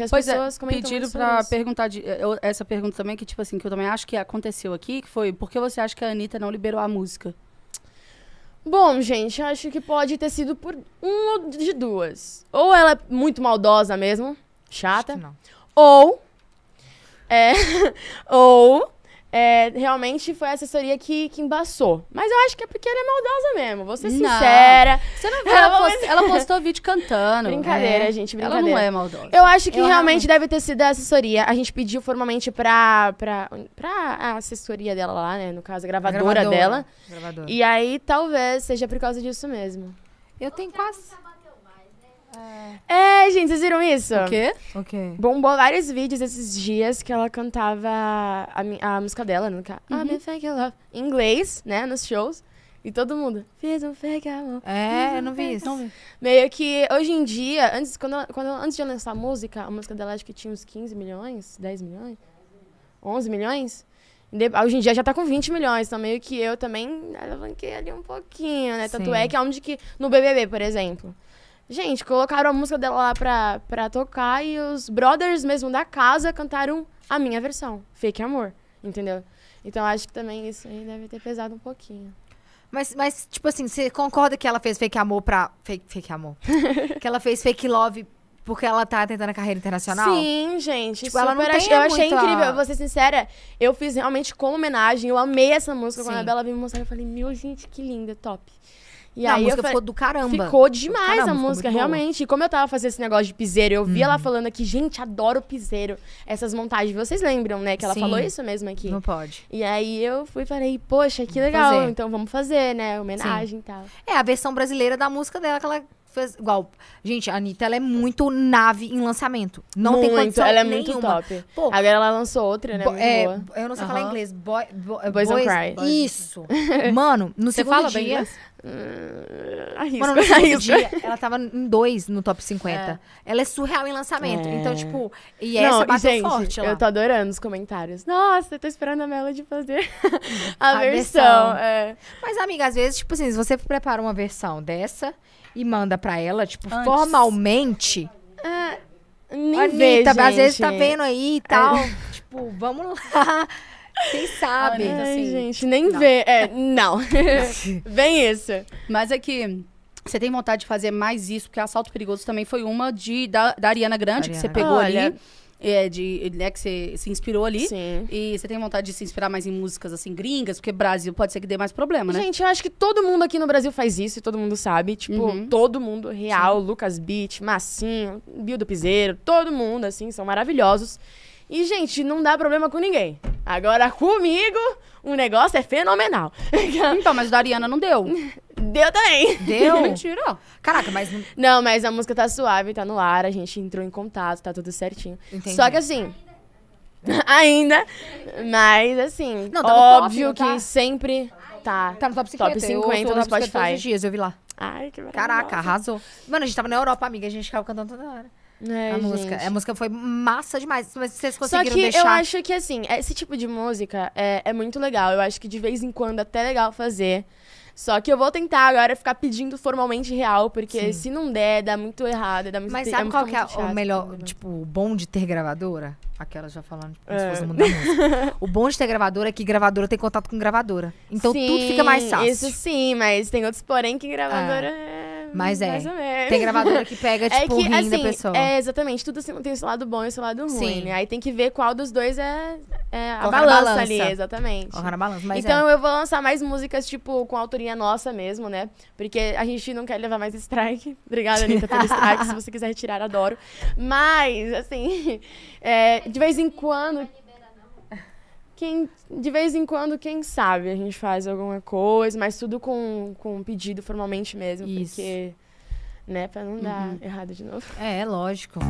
As pois é, pessoas é, pediram para perguntar de, eh, eu, essa pergunta também que tipo assim que eu também acho que aconteceu aqui que foi por que você acha que a Anitta não liberou a música? Bom, gente, acho que pode ter sido por uma de duas. Ou ela é muito maldosa mesmo, chata. Ou é ou é, realmente foi a assessoria que, que embaçou. Mas eu acho que é porque ela é maldosa mesmo, vou ser não. sincera. Você não viu? Ela, ela postou vídeo cantando. Brincadeira, é. gente, brincadeira. Ela não é maldosa. Eu acho que eu é realmente não... deve ter sido a assessoria. A gente pediu formalmente pra, pra, pra assessoria dela lá, né? No caso, a gravadora, a gravadora. dela. gravadora. E aí, talvez seja por causa disso mesmo. Eu tenho quase... É. é, gente, vocês viram isso? O quê? O quê? Bombou vários vídeos esses dias que ela cantava a, a música dela, né, no Uhum. I'm fake love. Em inglês, né? Nos shows. E todo mundo, fez um fake amor. É, eu não vi isso. Não vi. Meio que hoje em dia, antes, quando, quando, antes de lançar a música, a música dela acho que tinha uns 15 milhões, 10 milhões, 11 milhões. Hoje em dia já tá com 20 milhões, então meio que eu também alavanquei ali um pouquinho, né? Sim. Tanto é que é onde que. No BBB, por exemplo. Gente, colocaram a música dela lá pra, pra tocar e os brothers mesmo da casa cantaram a minha versão, Fake Amor, entendeu? Então acho que também isso aí deve ter pesado um pouquinho. Mas, mas tipo assim, você concorda que ela fez Fake Amor pra. Fake, fake Amor? que ela fez Fake Love porque ela tá tentando a carreira internacional? Sim, gente. Tipo, ela não tem achei, Eu achei muita... incrível. Eu vou ser sincera, eu fiz realmente como homenagem. Eu amei essa música. Sim. Quando a Bela veio me mostrar, eu falei, meu, gente, que linda, top. E não, aí a música falei, ficou do caramba. Ficou demais caramba, a música, realmente. E como eu tava fazendo esse negócio de piseiro, eu vi ela uhum. falando aqui, gente, adoro piseiro. Essas montagens, vocês lembram, né? Que ela Sim. falou isso mesmo aqui. Não pode. E aí eu fui e falei, poxa, que legal. Fazer. Então vamos fazer, né? Homenagem e tal. É, a versão brasileira da música dela que ela fez. Igual. Gente, a Anitta, ela é muito nave em lançamento. Não muito, tem condição ela é nenhuma. muito top. Pô, Agora ela lançou outra, né? Bo, é, boa. Eu não sei falar inglês. Boy, boy, boys, boys Don't Cry. Isso. Mano, no Você segundo fala dia... Bem inglês? Hum, arrisco, Mano, arrisco. Dia, ela tava em dois no top 50. É. Ela é surreal em lançamento. É. Então, tipo, e essa Não, bateu gente, forte lá. Eu tô adorando os comentários. Nossa, eu tô esperando a Melody fazer a, a versão. É. Mas, amiga, às vezes, tipo assim, se você prepara uma versão dessa e manda pra ela, tipo, Antes. formalmente. Ah, nem Anitta, vê, às vezes tá vendo aí e tal. É tipo, vamos lá. Quem sabe? Ai, assim, gente, nem não. vê. É, não. vem isso. Mas é que você tem vontade de fazer mais isso, porque Assalto Perigoso também foi uma de, da, da Ariana Grande, Ariana. que você pegou Olha, ali é, de, né, que você se inspirou ali. Sim. E você tem vontade de se inspirar mais em músicas, assim, gringas? Porque Brasil pode ser que dê mais problema, né? Gente, eu acho que todo mundo aqui no Brasil faz isso e todo mundo sabe. Tipo, uhum. todo mundo, Real, Sim. Lucas Beach, Massinho, Bill do Piseiro, todo mundo, assim, são maravilhosos. E, gente, não dá problema com ninguém. Agora, comigo, o negócio é fenomenal. Então, mas da Ariana não deu. Deu também. Deu? Mentira. Caraca, mas. Não, mas a música tá suave, tá no ar, a gente entrou em contato, tá tudo certinho. Entendi. Só que assim. Ainda. Mas assim, não, tá óbvio top, que tá? sempre tá. Tá no top 50. Top 50 no Spotify. Todos os dias, eu vi lá. Ai, que Caraca, arrasou. Mano, a gente tava na Europa, amiga, a gente ficava cantando toda hora. É, a gente. música. A música foi massa demais. Mas vocês conseguiram Só que deixar... eu acho que, assim, esse tipo de música é, é muito legal. Eu acho que de vez em quando é até legal fazer. Só que eu vou tentar agora ficar pedindo formalmente real, porque Sim. se não der, dá muito errado, dá muito Mas sabe é qual que é o melhor, tipo, o bom de ter gravadora? Aquela já falando como é. se fosse mudar O bom de ter gravadora é que gravadora tem contato com gravadora. Então sim, tudo fica mais fácil. Isso sim, mas tem outros porém que gravadora é. é mas é. Tem gravadora que pega, tipo, é que, tipo, o rim assim, da pessoa. É, exatamente. Tudo assim, tem o seu lado bom e o seu lado ruim, sim. né? Aí tem que ver qual dos dois é, é, a balança, balança, ali, exatamente. Colocar na balança, mas Então é. eu vou lançar mais músicas, tipo, com autoria nossa mesmo, né? Porque a gente não quer levar mais strike. Obrigada, Anitta, pelo strike. Se você quiser retirar, adoro. Mas, assim, é, de vez em quando. Quem, de vez em quando, quem sabe, a gente faz alguma coisa, mas tudo com, com pedido formalmente mesmo, Isso. porque, né, pra não dar uhum. errado de novo. É, é lógico.